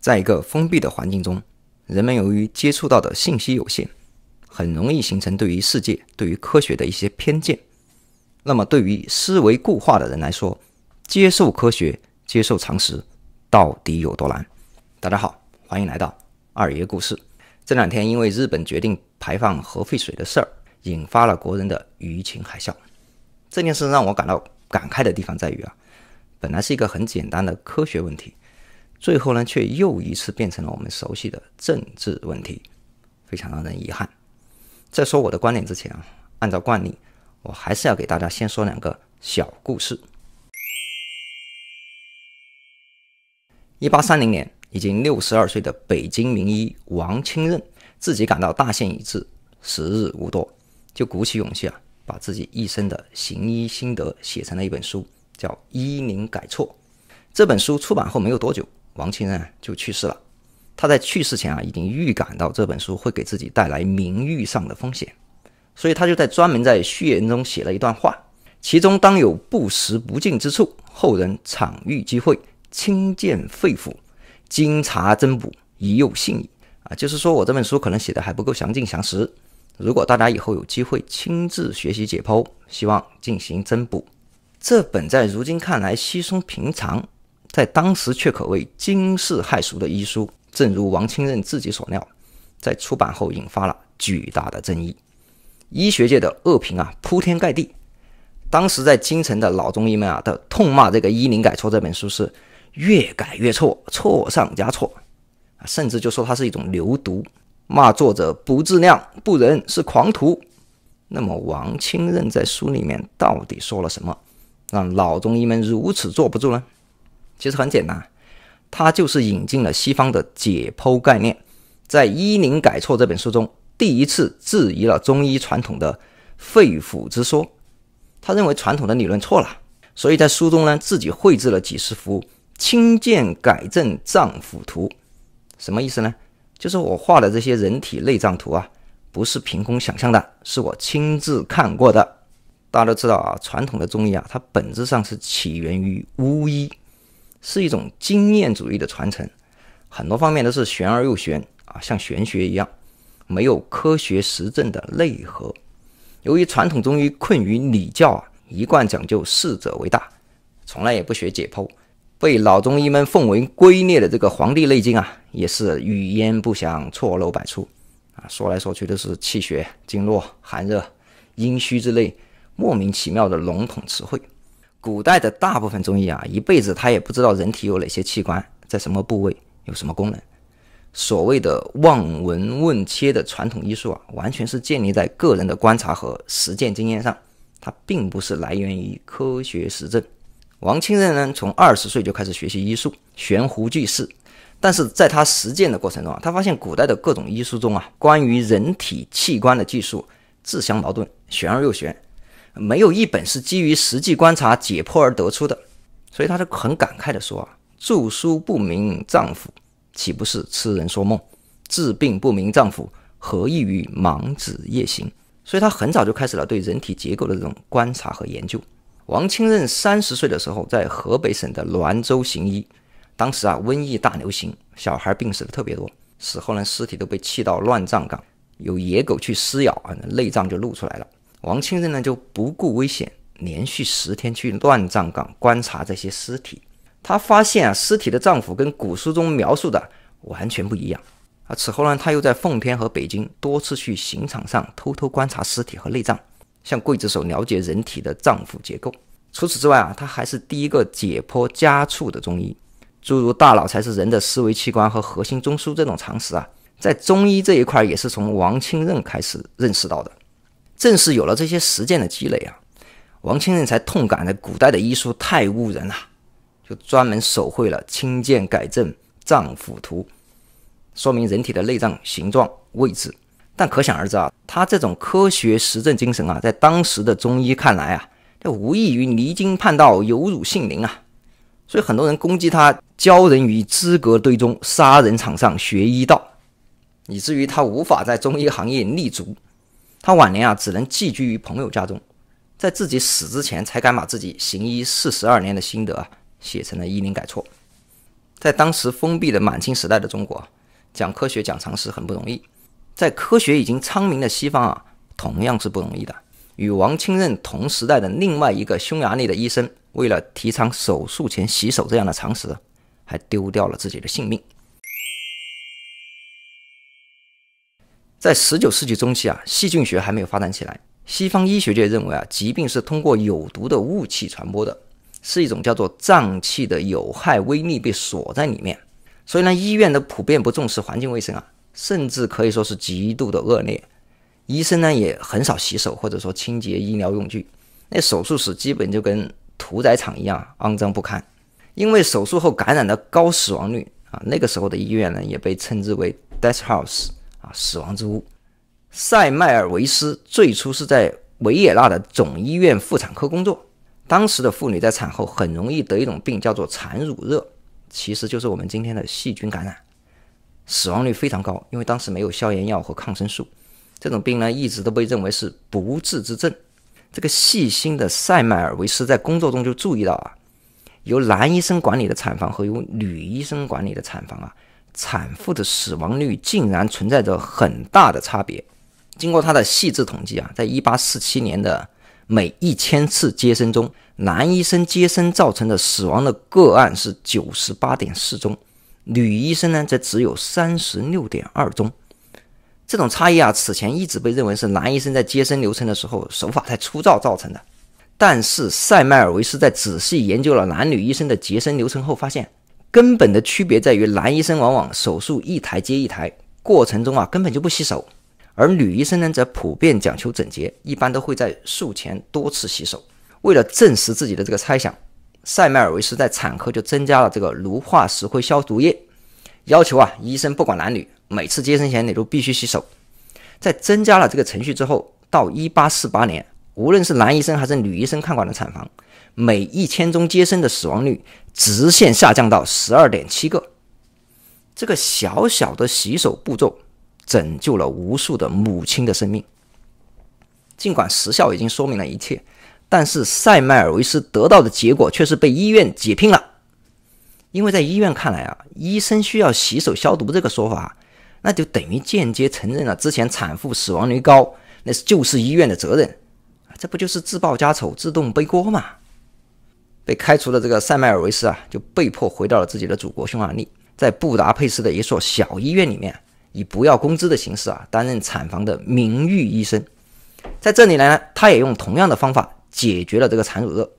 在一个封闭的环境中，人们由于接触到的信息有限，很容易形成对于世界、对于科学的一些偏见。那么，对于思维固化的人来说，接受科学、接受常识到底有多难？大家好，欢迎来到二爷故事。这两天，因为日本决定排放核废水的事儿，引发了国人的舆情海啸。这件事让我感到感慨的地方在于啊。本来是一个很简单的科学问题，最后呢，却又一次变成了我们熟悉的政治问题，非常让人遗憾。在说我的观点之前啊，按照惯例，我还是要给大家先说两个小故事。一八三零年，已经六十二岁的北京名医王清任，自己感到大限已至，时日无多，就鼓起勇气啊，把自己一生的行医心得写成了一本书。叫《医宁改错》这本书出版后没有多久，王清任就去世了。他在去世前啊，已经预感到这本书会给自己带来名誉上的风险，所以他就在专门在序言中写了一段话，其中当有不实不尽之处，后人常遇机会，亲见肺腑，经查增补，以佑信矣。啊，就是说我这本书可能写的还不够详尽详实，如果大家以后有机会亲自学习解剖，希望进行增补。这本在如今看来稀松平常，在当时却可谓惊世骇俗的医书，正如王清任自己所料，在出版后引发了巨大的争议，医学界的恶评啊铺天盖地，当时在京城的老中医们啊都痛骂这个医林改错这本书是越改越错，错上加错啊，甚至就说它是一种牛毒，骂作者不自量不仁是狂徒。那么王清任在书里面到底说了什么？让老中医们如此坐不住呢？其实很简单，他就是引进了西方的解剖概念，在《医林改错》这本书中，第一次质疑了中医传统的肺腑之说。他认为传统的理论错了，所以在书中呢，自己绘制了几十幅亲健改正脏腑图。什么意思呢？就是我画的这些人体内脏图啊，不是凭空想象的，是我亲自看过的。大家都知道啊，传统的中医啊，它本质上是起源于巫医，是一种经验主义的传承，很多方面都是玄而又玄啊，像玄学一样，没有科学实证的内核。由于传统中医困于礼教啊，一贯讲究逝者为大，从来也不学解剖，被老中医们奉为圭臬的这个《黄帝内经》啊，也是语焉不详，错漏百出啊，说来说去都是气血、经络、寒热、阴虚之类。莫名其妙的笼统词汇，古代的大部分中医啊，一辈子他也不知道人体有哪些器官在什么部位有什么功能。所谓的望闻问切的传统医术啊，完全是建立在个人的观察和实践经验上，它并不是来源于科学实证。王清任呢，从二十岁就开始学习医术，悬壶济世。但是在他实践的过程中啊，他发现古代的各种医书中啊，关于人体器官的技术自相矛盾，玄而又玄。没有一本是基于实际观察解剖而得出的，所以他就很感慨地说啊：“著书不明脏腑，岂不是痴人说梦？治病不明脏腑，何异于盲子夜行？”所以他很早就开始了对人体结构的这种观察和研究。王清任三十岁的时候，在河北省的滦州行医，当时啊瘟疫大流行，小孩病死的特别多，死后呢尸体都被弃到乱葬岗，有野狗去撕咬啊，内脏就露出来了。王清任呢就不顾危险，连续十天去乱葬岗观察这些尸体。他发现啊，尸体的脏腑跟古书中描述的完全不一样。啊，此后呢，他又在奉天和北京多次去刑场上偷偷观察尸体和内脏，向刽子手了解人体的脏腑结构。除此之外啊，他还是第一个解剖家畜的中医。诸如大脑才是人的思维器官和核心中枢这种常识啊，在中医这一块也是从王清任开始认识到的。正是有了这些实践的积累啊，王清任才痛感的古代的医书太误人了，就专门手绘了《清鉴改正脏腑图》，说明人体的内脏形状位置。但可想而知啊，他这种科学实证精神啊，在当时的中医看来啊，这无异于离经叛道、有辱性灵啊。所以很多人攻击他教人于资格堆中、杀人场上学医道，以至于他无法在中医行业立足。他晚年啊，只能寄居于朋友家中，在自己死之前才敢把自己行医四十二年的心得啊，写成了《医林改错》。在当时封闭的满清时代的中国，讲科学讲常识很不容易；在科学已经昌明的西方啊，同样是不容易的。与王清任同时代的另外一个匈牙利的医生，为了提倡手术前洗手这样的常识，还丢掉了自己的性命。在十九世纪中期啊，细菌学还没有发展起来，西方医学界认为啊，疾病是通过有毒的雾气传播的，是一种叫做脏器的有害微粒被锁在里面。所以呢，医院的普遍不重视环境卫生啊，甚至可以说是极度的恶劣。医生呢也很少洗手，或者说清洁医疗用具。那手术室基本就跟屠宰场一样肮脏不堪，因为手术后感染的高死亡率啊，那个时候的医院呢也被称之为 “death house”。啊！死亡之屋，塞麦尔维斯最初是在维也纳的总医院妇产科工作。当时的妇女在产后很容易得一种病，叫做产褥热，其实就是我们今天的细菌感染，死亡率非常高，因为当时没有消炎药和抗生素。这种病呢，一直都被认为是不治之症。这个细心的塞麦尔维斯在工作中就注意到啊，由男医生管理的产房和由女医生管理的产房啊。产妇的死亡率竟然存在着很大的差别。经过他的细致统计啊，在一八四七年的每一千次接生中，男医生接生造成的死亡的个案是九十八点四宗，女医生呢则只有三十六点二宗。这种差异啊，此前一直被认为是男医生在接生流程的时候手法太粗糙造成的。但是塞麦尔维斯在仔细研究了男女医生的接生流程后发现。根本的区别在于，男医生往往手术一台接一台，过程中啊根本就不洗手，而女医生呢则普遍讲求整洁，一般都会在术前多次洗手。为了证实自己的这个猜想，塞麦尔维斯在产科就增加了这个炉化石灰消毒液，要求啊医生不管男女，每次接生前你都必须洗手。在增加了这个程序之后，到1848年，无论是男医生还是女医生看管的产房。每一千宗接生的死亡率直线下降到十二点七个，这个小小的洗手步骤拯救了无数的母亲的生命。尽管时效已经说明了一切，但是塞麦尔维斯得到的结果却是被医院解聘了，因为在医院看来啊，医生需要洗手消毒这个说法，那就等于间接承认了之前产妇死亡率高，那是就是医院的责任，这不就是自曝家丑、自动背锅吗？被开除的这个塞麦尔维斯啊就被迫回到了自己的祖国匈牙利，在布达佩斯的一所小医院里面，以不要工资的形式啊担任产房的名誉医生，在这里呢，他也用同样的方法解决了这个产乳热，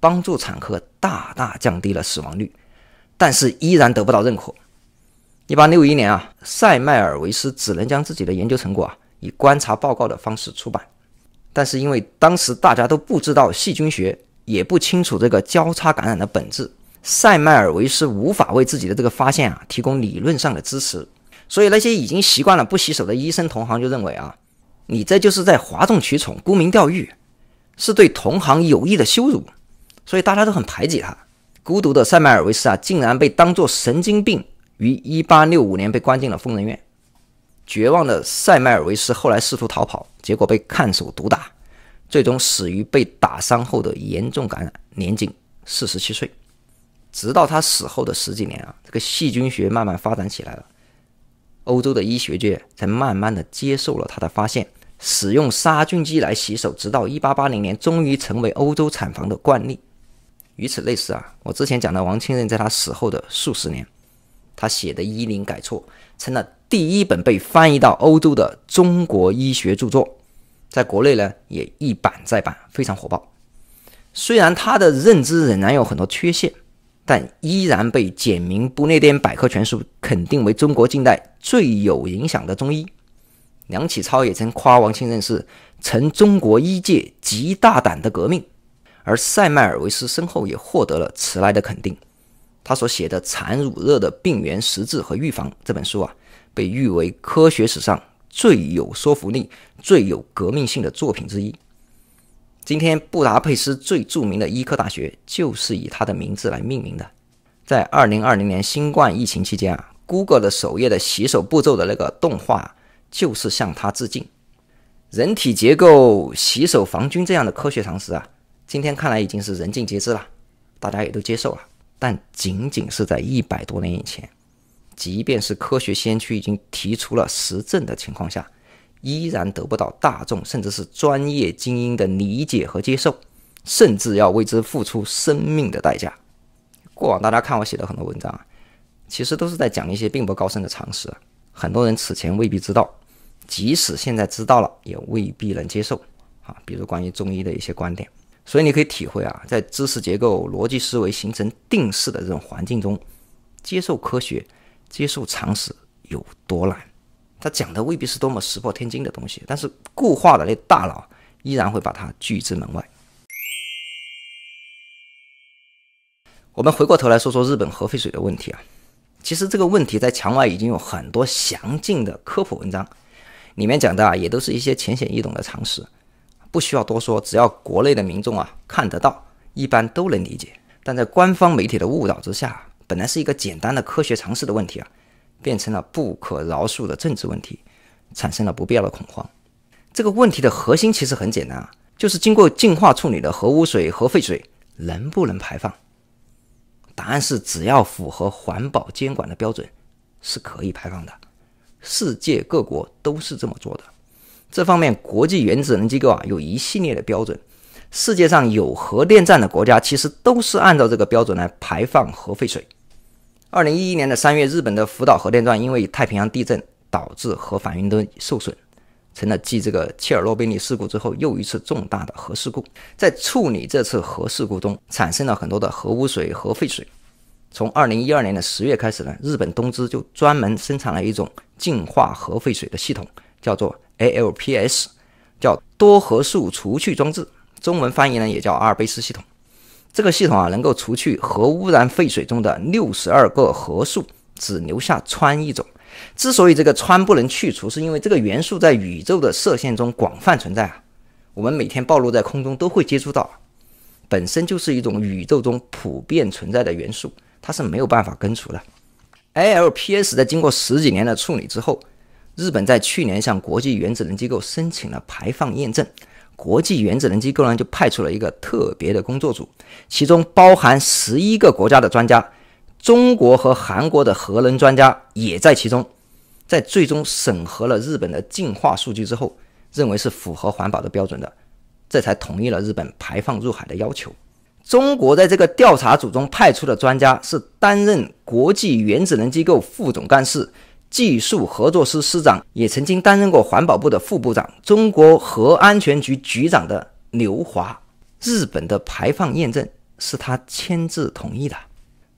帮助产科大大降低了死亡率，但是依然得不到认可。一八六一年啊，塞麦尔维斯只能将自己的研究成果啊以观察报告的方式出版，但是因为当时大家都不知道细菌学。也不清楚这个交叉感染的本质，塞麦尔维斯无法为自己的这个发现啊提供理论上的支持，所以那些已经习惯了不洗手的医生同行就认为啊，你这就是在哗众取宠、沽名钓誉，是对同行有意的羞辱，所以大家都很排挤他。孤独的塞麦尔维斯啊，竟然被当作神经病，于1865年被关进了疯人院。绝望的塞麦尔维斯后来试图逃跑，结果被看守毒打。最终死于被打伤后的严重感染，年仅四十七岁。直到他死后的十几年啊，这个细菌学慢慢发展起来了，欧洲的医学界才慢慢的接受了他的发现，使用杀菌剂来洗手，直到一八八零年，终于成为欧洲产房的惯例。与此类似啊，我之前讲的王清任，在他死后的数十年，他写的《医林改错》成了第一本被翻译到欧洲的中国医学著作。在国内呢，也一版再版，非常火爆。虽然他的认知仍然有很多缺陷，但依然被简明不列颠百科全书肯定为中国近代最有影响的中医。梁启超也曾夸王清任是成中国医界极大胆的革命。而塞麦尔维斯身后也获得了迟来的肯定。他所写的《产乳热的病原实质和预防》这本书啊，被誉为科学史上。最有说服力、最有革命性的作品之一。今天，布达佩斯最著名的医科大学就是以他的名字来命名的。在2020年新冠疫情期间啊，Google 的首页的洗手步骤的那个动画就是向他致敬。人体结构、洗手防菌这样的科学常识啊，今天看来已经是人尽皆知了，大家也都接受了。但仅仅是在一百多年以前。即便是科学先驱已经提出了实证的情况下，依然得不到大众甚至是专业精英的理解和接受，甚至要为之付出生命的代价。过往大家看我写的很多文章啊，其实都是在讲一些并不高深的常识，很多人此前未必知道，即使现在知道了，也未必能接受啊。比如关于中医的一些观点，所以你可以体会啊，在知识结构、逻辑思维形成定势的这种环境中，接受科学。接受常识有多难？他讲的未必是多么石破天惊的东西，但是固化的那大脑依然会把它拒之门外。我们回过头来说说日本核废水的问题啊，其实这个问题在墙外已经有很多详尽的科普文章，里面讲的啊也都是一些浅显易懂的常识，不需要多说，只要国内的民众啊看得到，一般都能理解。但在官方媒体的误导之下。本来是一个简单的科学常识的问题啊，变成了不可饶恕的政治问题，产生了不必要的恐慌。这个问题的核心其实很简单啊，就是经过净化处理的核污水、核废水能不能排放？答案是，只要符合环保监管的标准，是可以排放的。世界各国都是这么做的。这方面，国际原子能机构啊有一系列的标准。世界上有核电站的国家其实都是按照这个标准来排放核废水。二零一一年的三月，日本的福岛核电站因为太平洋地震导致核反应堆受损，成了继这个切尔诺贝利事故之后又一次重大的核事故。在处理这次核事故中，产生了很多的核污水核废水。从二零一二年的十月开始呢，日本东芝就专门生产了一种净化核废水的系统，叫做 ALPS，叫多核素除去装置，中文翻译呢也叫阿尔卑斯系统。这个系统啊，能够除去核污染废水中的六十二个核素，只留下氚一种。之所以这个氚不能去除，是因为这个元素在宇宙的射线中广泛存在啊，我们每天暴露在空中都会接触到，本身就是一种宇宙中普遍存在的元素，它是没有办法根除的。ALPS 在经过十几年的处理之后，日本在去年向国际原子能机构申请了排放验证。国际原子能机构呢就派出了一个特别的工作组，其中包含十一个国家的专家，中国和韩国的核能专家也在其中。在最终审核了日本的净化数据之后，认为是符合环保的标准的，这才同意了日本排放入海的要求。中国在这个调查组中派出的专家是担任国际原子能机构副总干事。技术合作司司长也曾经担任过环保部的副部长，中国核安全局局长的刘华，日本的排放验证是他签字同意的。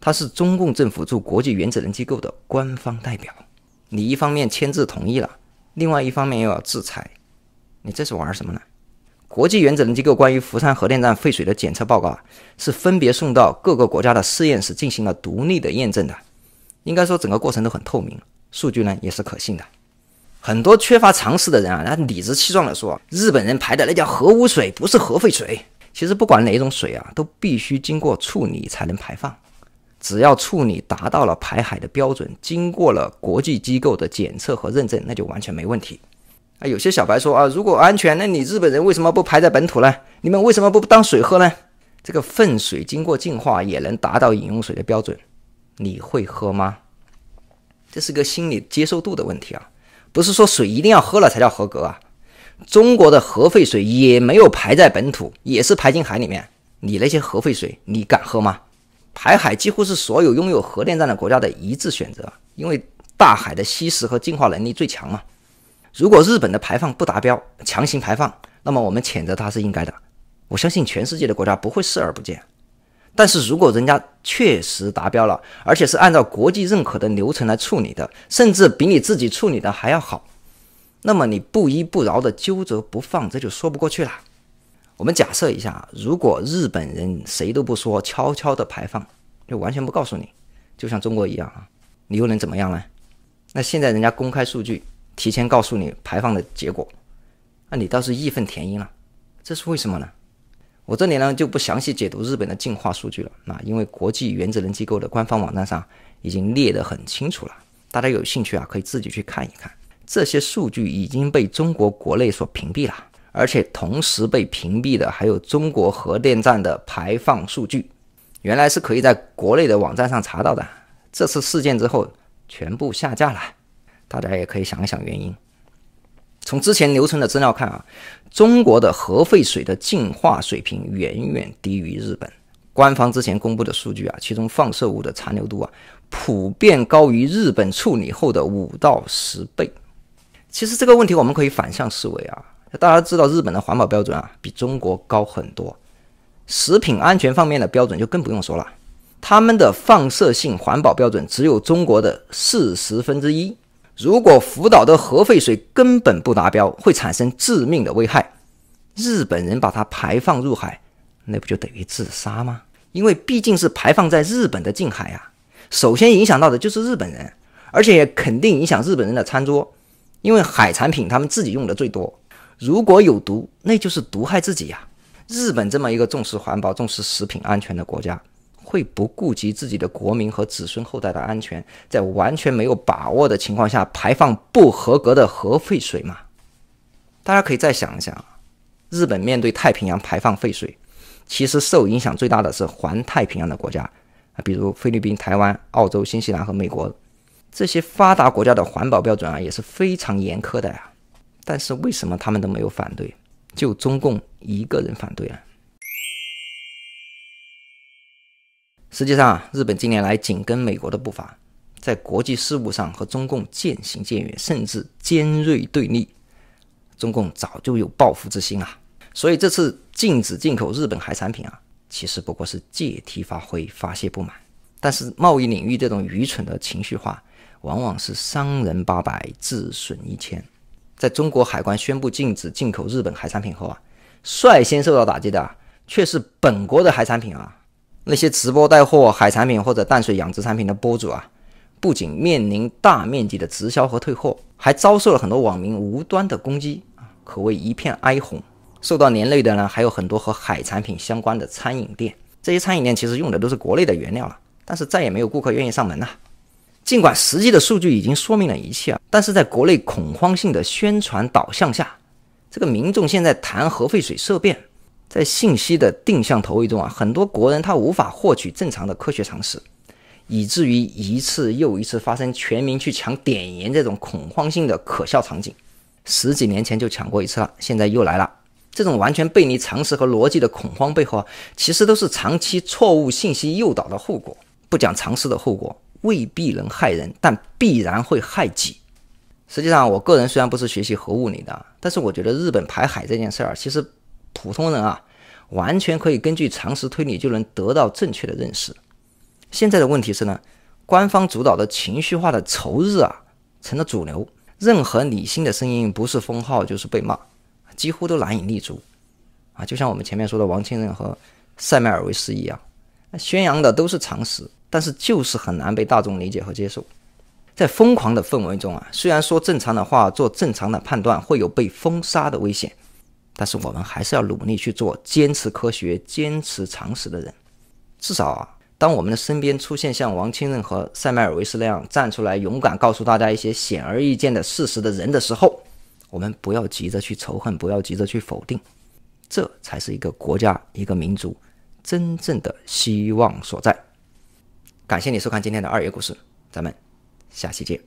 他是中共政府驻国际原子能机构的官方代表。你一方面签字同意了，另外一方面又要制裁，你这是玩什么呢？国际原子能机构关于福山核电站废水的检测报告是分别送到各个国家的实验室进行了独立的验证的，应该说整个过程都很透明。数据呢也是可信的，很多缺乏常识的人啊，他理直气壮地说，日本人排的那叫核污水，不是核废水。其实不管哪种水啊，都必须经过处理才能排放。只要处理达到了排海的标准，经过了国际机构的检测和认证，那就完全没问题。啊，有些小白说啊，如果安全，那你日本人为什么不排在本土呢？你们为什么不当水喝呢？这个粪水经过净化也能达到饮用水的标准，你会喝吗？这是个心理接受度的问题啊，不是说水一定要喝了才叫合格啊。中国的核废水也没有排在本土，也是排进海里面。你那些核废水，你敢喝吗？排海几乎是所有拥有核电站的国家的一致选择，因为大海的吸食和净化能力最强嘛。如果日本的排放不达标，强行排放，那么我们谴责它是应该的。我相信全世界的国家不会视而不见。但是如果人家确实达标了，而且是按照国际认可的流程来处理的，甚至比你自己处理的还要好，那么你不依不饶的揪着不放，这就说不过去了。我们假设一下，如果日本人谁都不说，悄悄的排放，就完全不告诉你，就像中国一样啊，你又能怎么样呢？那现在人家公开数据，提前告诉你排放的结果，那你倒是义愤填膺了，这是为什么呢？我这里呢就不详细解读日本的净化数据了，那因为国际原子能机构的官方网站上已经列得很清楚了，大家有兴趣啊可以自己去看一看。这些数据已经被中国国内所屏蔽了，而且同时被屏蔽的还有中国核电站的排放数据，原来是可以在国内的网站上查到的，这次事件之后全部下架了，大家也可以想一想原因。从之前留存的资料看啊，中国的核废水的净化水平远远低于日本。官方之前公布的数据啊，其中放射物的残留度啊，普遍高于日本处理后的五到十倍。其实这个问题我们可以反向思维啊，大家知道日本的环保标准啊比中国高很多，食品安全方面的标准就更不用说了。他们的放射性环保标准只有中国的四十分之一。如果福岛的核废水根本不达标，会产生致命的危害。日本人把它排放入海，那不就等于自杀吗？因为毕竟是排放在日本的近海啊，首先影响到的就是日本人，而且肯定影响日本人的餐桌，因为海产品他们自己用的最多。如果有毒，那就是毒害自己呀。日本这么一个重视环保、重视食品安全的国家。会不顾及自己的国民和子孙后代的安全，在完全没有把握的情况下排放不合格的核废水吗？大家可以再想一想日本面对太平洋排放废水，其实受影响最大的是环太平洋的国家啊，比如菲律宾、台湾、澳洲、新西兰和美国这些发达国家的环保标准啊也是非常严苛的呀。但是为什么他们都没有反对，就中共一个人反对啊？实际上啊，日本近年来紧跟美国的步伐，在国际事务上和中共渐行渐远，甚至尖锐对立。中共早就有报复之心啊，所以这次禁止进口日本海产品啊，其实不过是借题发挥，发泄不满。但是贸易领域这种愚蠢的情绪化，往往是伤人八百，自损一千。在中国海关宣布禁止进口日本海产品后啊，率先受到打击的却是本国的海产品啊。那些直播带货海产品或者淡水养殖产品的博主啊，不仅面临大面积的直销和退货，还遭受了很多网民无端的攻击啊，可谓一片哀鸿。受到连累的呢，还有很多和海产品相关的餐饮店。这些餐饮店其实用的都是国内的原料了，但是再也没有顾客愿意上门了。尽管实际的数据已经说明了一切啊，但是在国内恐慌性的宣传导向下，这个民众现在谈核废水色变。在信息的定向投喂中啊，很多国人他无法获取正常的科学常识，以至于一次又一次发生全民去抢碘盐这种恐慌性的可笑场景。十几年前就抢过一次了，现在又来了。这种完全背离常识和逻辑的恐慌背后，啊，其实都是长期错误信息诱导的后果。不讲常识的后果未必能害人，但必然会害己。实际上，我个人虽然不是学习核物理的，但是我觉得日本排海这件事儿，其实。普通人啊，完全可以根据常识推理就能得到正确的认识。现在的问题是呢，官方主导的情绪化的仇日啊成了主流，任何理性的声音不是封号就是被骂，几乎都难以立足。啊，就像我们前面说的王清任和塞麦尔维斯一样，宣扬的都是常识，但是就是很难被大众理解和接受。在疯狂的氛围中啊，虽然说正常的话做正常的判断会有被封杀的危险。但是我们还是要努力去做，坚持科学、坚持常识的人。至少啊，当我们的身边出现像王清任和塞麦尔维斯那样站出来、勇敢告诉大家一些显而易见的事实的人的时候，我们不要急着去仇恨，不要急着去否定，这才是一个国家、一个民族真正的希望所在。感谢你收看今天的二爷故事，咱们下期见。